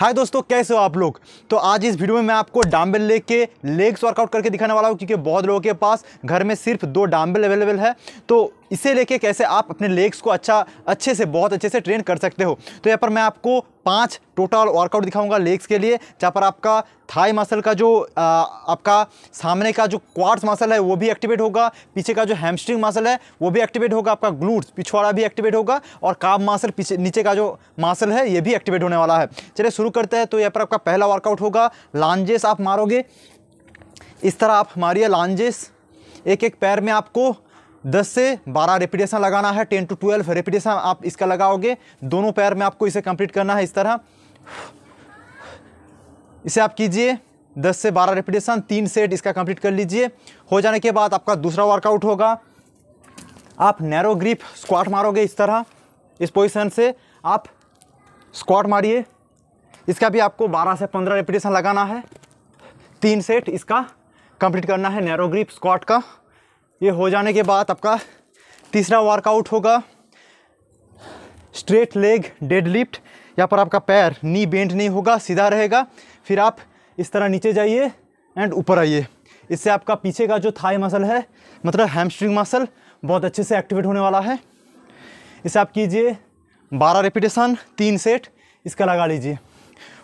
हाय दोस्तों कैसे हो आप लोग तो आज इस वीडियो में मैं आपको डाम्बल लेके लेग्स वर्कआउट करके दिखाने वाला हूँ क्योंकि बहुत लोगों के पास घर में सिर्फ दो डांबल अवेलेबल है तो इसे लेके कैसे आप अपने लेग्स को अच्छा अच्छे से बहुत अच्छे से ट्रेन कर सकते हो तो यहाँ पर मैं आपको पांच टोटल वर्कआउट दिखाऊंगा लेग्स के लिए जहाँ पर आपका थाई मसल का जो आ, आपका सामने का जो क्वार्ट्स मसल है वो भी एक्टिवेट होगा पीछे का जो हैमस्ट्रिंग मसल है वो भी एक्टिवेट होगा आपका ग्लूट्स पिछवाड़ा भी एक्टिवेट होगा और काब मासल पीछे नीचे का जो मासल है ये भी एक्टिवेट होने वाला है चलिए शुरू करते हैं तो यहाँ पर आपका पहला वर्कआउट होगा लांजेस आप मारोगे इस तरह आप मारिए लांजेस एक एक पैर में आपको 10 से 12 रेपिटेशन लगाना है 10 टू 12 रेपिटेशन आप इसका लगाओगे दोनों पैर में आपको इसे कंप्लीट करना है इस तरह इसे आप कीजिए 10 से 12 रेपिटेशन तीन सेट इसका कंप्लीट कर लीजिए हो जाने के बाद आपका दूसरा वर्कआउट होगा आप नैरो ग्रिप स्क्वाट मारोगे इस तरह इस पोजिशन से आप स्क्वाट मारिए इसका भी आपको 12 से 15 रेपिटेशन लगाना है तीन सेट इसका कंप्लीट करना है नैरो ग्रिप स्क्वाट का ये हो जाने के बाद आपका तीसरा वर्कआउट होगा स्ट्रेट लेग डेड लिफ्ट यहाँ पर आपका पैर नी बेंड नहीं होगा सीधा रहेगा फिर आप इस तरह नीचे जाइए एंड ऊपर आइए इससे आपका पीछे का जो थाई मसल है मतलब हैमस्ट्रिंग मसल बहुत अच्छे से एक्टिवेट होने वाला है इसे आप कीजिए बारह रेपिटेशन तीन सेट इसका लगा लीजिए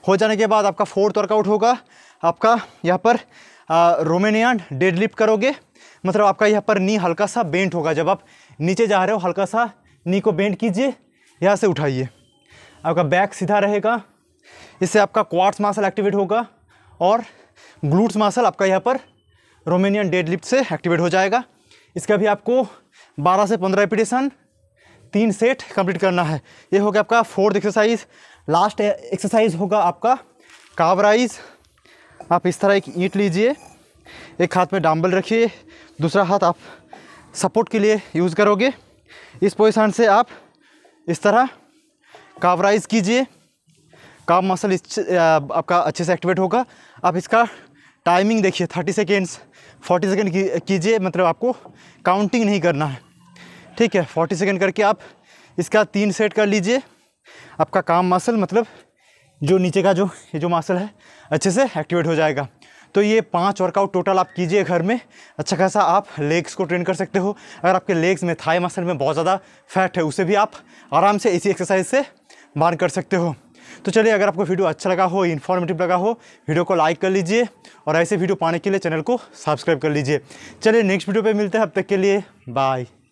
हो जाने के बाद आपका फोर्थ वर्कआउट होगा आपका यहाँ पर रोमेनियन डेड लिफ्ट करोगे मतलब आपका यहाँ पर नी हल्का सा बेंट होगा जब आप नीचे जा रहे हो हल्का सा नी को बेंट कीजिए यहाँ से उठाइए आपका बैक सीधा रहेगा इससे आपका क्वार्ट्स मासल एक्टिवेट होगा और ग्लूट्स मासल आपका यहाँ पर रोमेनियन डेड लिफ्ट से एक्टिवेट हो जाएगा इसका भी आपको 12 से 15 रेपिटेशन तीन सेट कंप्लीट करना है ये हो गया आपका फोर्थ एक्सरसाइज लास्ट एक्सरसाइज होगा आपका कावराइज आप इस तरह एक ईट लीजिए एक हाथ में डाम्बल रखिए दूसरा हाथ आप सपोर्ट के लिए यूज़ करोगे इस पोजिशन से आप इस तरह कावराइज कीजिए काव मसल इस आपका अच्छे से एक्टिवेट होगा आप इसका टाइमिंग देखिए थर्टी सेकेंड्स फोर्टी सेकेंड कीजिए मतलब आपको काउंटिंग नहीं करना है ठीक है फोर्टी सेकेंड करके आप इसका तीन सेट कर लीजिए आपका काम मसल मतलब जो नीचे का जो ये जो मसल है अच्छे से एक्टिवेट हो जाएगा तो ये पांच वर्कआउट टोटल आप कीजिए घर में अच्छा खासा आप लेग्स को ट्रेन कर सकते हो अगर आपके लेग्स में थाई मसल में बहुत ज़्यादा फैट है उसे भी आप आराम से इसी एक्सरसाइज से बार कर सकते हो तो चलिए अगर आपको वीडियो अच्छा लगा हो इन्फॉर्मेटिव लगा हो वीडियो को लाइक कर लीजिए और ऐसे वीडियो पाने के लिए चैनल को सब्सक्राइब कर लीजिए चलिए नेक्स्ट वीडियो पर मिलते हैं अब तक के लिए बाय